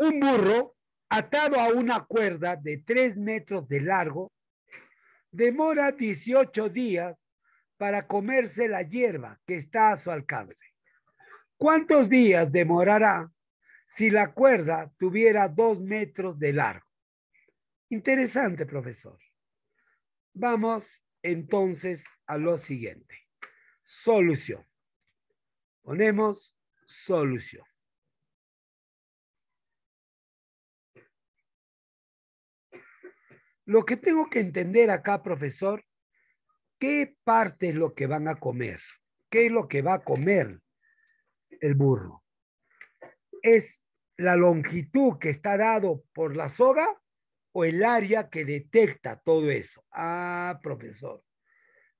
un burro atado a una cuerda de tres metros de largo demora 18 días para comerse la hierba que está a su alcance. ¿Cuántos días demorará si la cuerda tuviera dos metros de largo? Interesante, profesor. Vamos entonces a lo siguiente. Solución. Ponemos solución. Lo que tengo que entender acá, profesor, ¿qué parte es lo que van a comer? ¿Qué es lo que va a comer el burro? ¿Es la longitud que está dado por la soga o el área que detecta todo eso? Ah, profesor.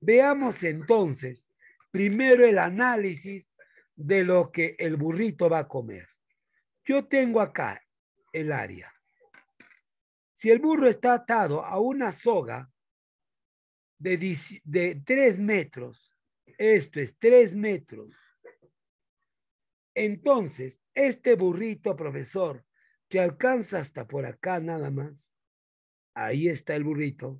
Veamos entonces primero el análisis de lo que el burrito va a comer. Yo tengo acá el área. Si el burro está atado a una soga de, tres metros, esto es tres metros, entonces este burrito, profesor, que alcanza hasta por acá nada más, ahí está el burrito,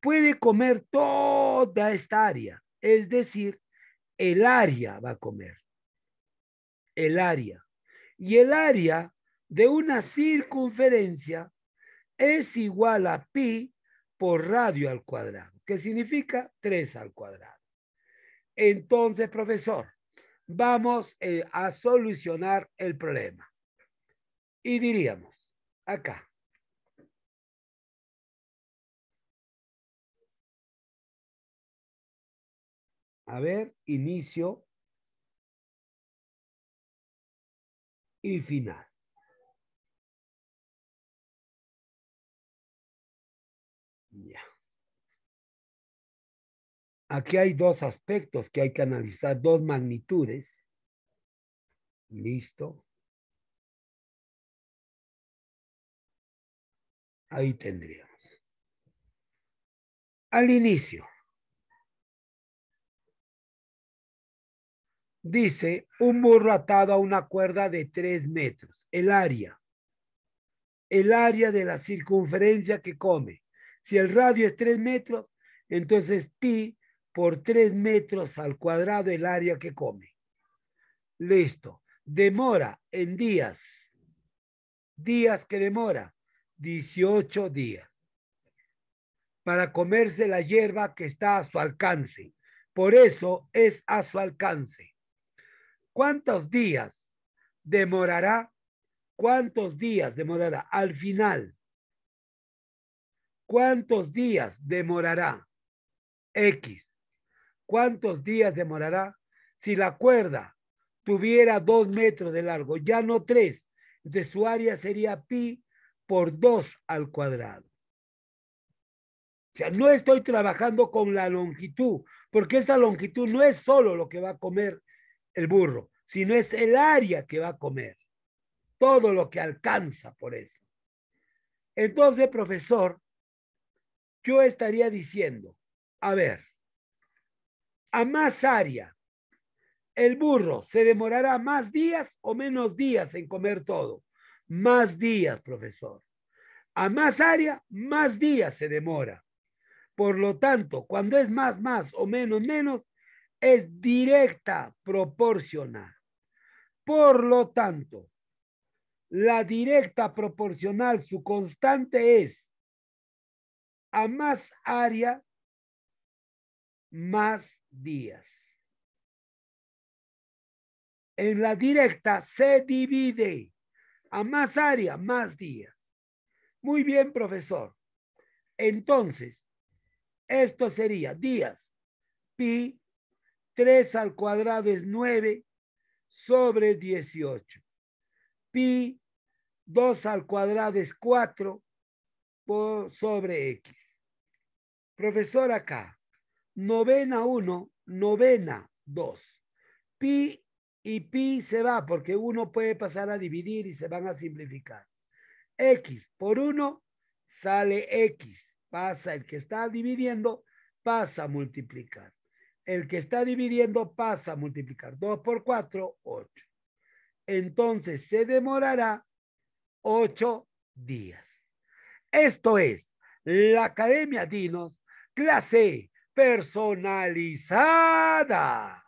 puede comer toda esta área, es decir, el área va a comer, el área. Y el área de una circunferencia es igual a pi por radio al cuadrado, que significa 3 al cuadrado. Entonces, profesor, vamos eh, a solucionar el problema. Y diríamos, acá. A ver, inicio y final. Aquí hay dos aspectos que hay que analizar, dos magnitudes. Listo. Ahí tendríamos. Al inicio. Dice, un burro atado a una cuerda de tres metros, el área. El área de la circunferencia que come. Si el radio es 3 metros, entonces pi por 3 metros al cuadrado el área que come. Listo. Demora en días. Días que demora. 18 días. Para comerse la hierba que está a su alcance. Por eso es a su alcance. ¿Cuántos días demorará? ¿Cuántos días demorará al final ¿Cuántos días demorará X? ¿Cuántos días demorará si la cuerda tuviera dos metros de largo, ya no tres? De su área sería pi por dos al cuadrado. O sea, no estoy trabajando con la longitud, porque esa longitud no es solo lo que va a comer el burro, sino es el área que va a comer, todo lo que alcanza por eso. Entonces, profesor, yo estaría diciendo, a ver, a más área, el burro se demorará más días o menos días en comer todo. Más días, profesor. A más área, más días se demora. Por lo tanto, cuando es más, más o menos, menos, es directa proporcional. Por lo tanto, la directa proporcional, su constante es a más área, más días. En la directa se divide a más área, más días. Muy bien, profesor. Entonces, esto sería días. Pi 3 al cuadrado es 9 sobre 18. Pi 2 al cuadrado es 4 por sobre X. Profesor acá, novena 1, novena 2. Pi y pi se va porque uno puede pasar a dividir y se van a simplificar. X por 1 sale X. Pasa el que está dividiendo, pasa a multiplicar. El que está dividiendo pasa a multiplicar. 2 por 4, 8. Entonces se demorará 8 días. Esto es, la Academia Dinos clase personalizada.